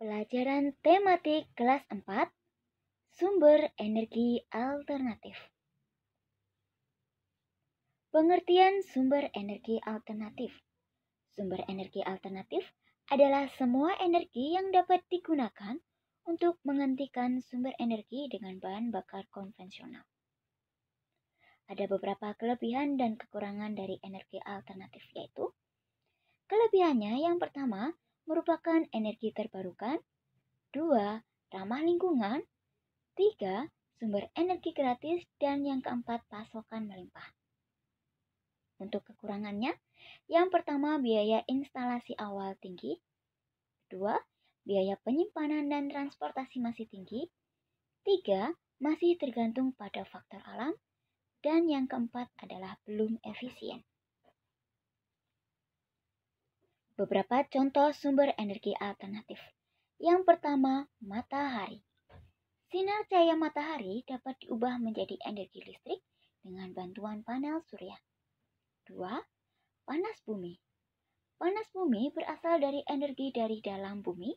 Pelajaran tematik kelas 4 Sumber energi alternatif Pengertian sumber energi alternatif Sumber energi alternatif adalah semua energi yang dapat digunakan untuk menghentikan sumber energi dengan bahan bakar konvensional. Ada beberapa kelebihan dan kekurangan dari energi alternatif yaitu Kelebihannya yang pertama, merupakan energi terbarukan. Dua, ramah lingkungan. Tiga, sumber energi gratis. Dan yang keempat, pasokan melimpah. Untuk kekurangannya, yang pertama biaya instalasi awal tinggi. dua biaya penyimpanan dan transportasi masih tinggi. Tiga, masih tergantung pada faktor alam. Dan yang keempat adalah belum efisien. Beberapa contoh sumber energi alternatif. Yang pertama, matahari. Sinar cahaya matahari dapat diubah menjadi energi listrik dengan bantuan panel surya. Dua, Panas bumi. Panas bumi berasal dari energi dari dalam bumi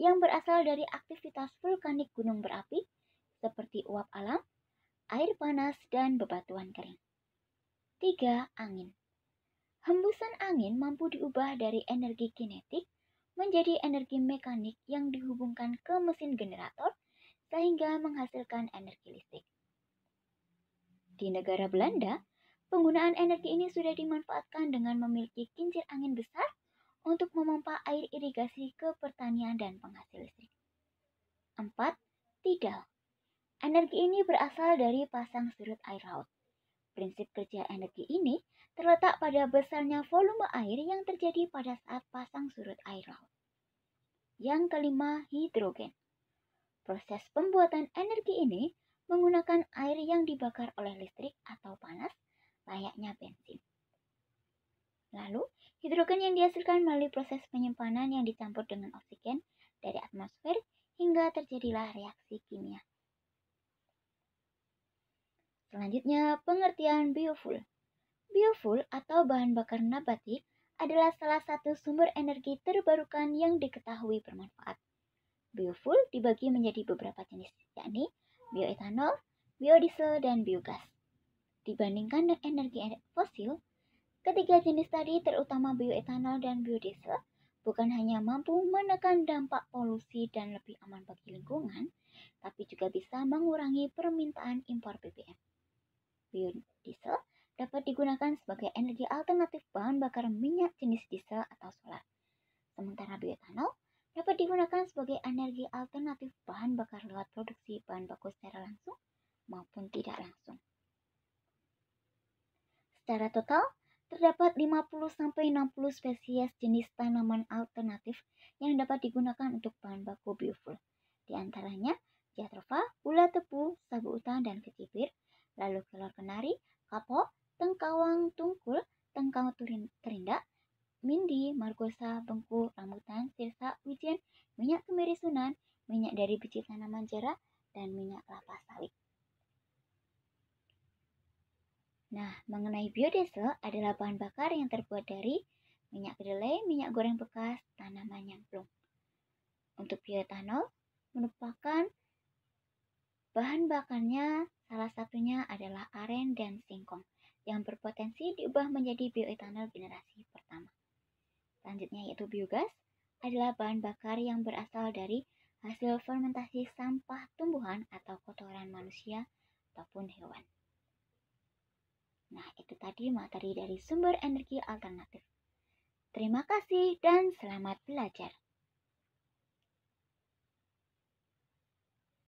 yang berasal dari aktivitas vulkanik gunung berapi seperti uap alam, air panas, dan bebatuan kering. Tiga, Angin. Hembusan angin mampu diubah dari energi kinetik menjadi energi mekanik yang dihubungkan ke mesin generator sehingga menghasilkan energi listrik. Di negara Belanda, penggunaan energi ini sudah dimanfaatkan dengan memiliki kincir angin besar untuk memompa air irigasi ke pertanian dan penghasil listrik. 4. Tidal Energi ini berasal dari pasang surut air laut. Prinsip kerja energi ini terletak pada besarnya volume air yang terjadi pada saat pasang surut air laut. Yang kelima, hidrogen. Proses pembuatan energi ini menggunakan air yang dibakar oleh listrik atau panas, layaknya bensin. Lalu, hidrogen yang dihasilkan melalui proses penyimpanan yang dicampur dengan oksigen dari atmosfer hingga terjadilah reaksi kimia Selanjutnya, pengertian biofuel. Biofuel atau bahan bakar nabati adalah salah satu sumber energi terbarukan yang diketahui bermanfaat. Biofuel dibagi menjadi beberapa jenis, yakni bioetanol, biodiesel, dan biogas. Dibandingkan dengan energi fosil, ketiga jenis tadi terutama bioetanol dan biodiesel bukan hanya mampu menekan dampak polusi dan lebih aman bagi lingkungan, tapi juga bisa mengurangi permintaan impor BBM digunakan sebagai energi alternatif bahan bakar minyak jenis diesel atau solar. Sementara bioetanol dapat digunakan sebagai energi alternatif bahan bakar lewat produksi bahan baku secara langsung maupun tidak langsung. Secara total, terdapat 50-60 spesies jenis tanaman alternatif yang dapat digunakan untuk bahan baku biofuel. Di antaranya, jatropha, gula tebu, sagu utang, dan kecipir, glukosa, bengku, rambutan, sirsa, wijen, minyak kemiri sunan, minyak dari biji tanaman jerak, dan minyak kelapa sawit. Nah, mengenai biodiesel adalah bahan bakar yang terbuat dari minyak kedelai, minyak goreng bekas, tanaman yang belum. Untuk bioetanol, merupakan bahan bakarnya salah satunya adalah aren dan singkong yang berpotensi diubah menjadi bioetanol generasi pertama. Selanjutnya yaitu biogas adalah bahan bakar yang berasal dari hasil fermentasi sampah tumbuhan atau kotoran manusia ataupun hewan. Nah, itu tadi materi dari sumber energi alternatif. Terima kasih dan selamat belajar.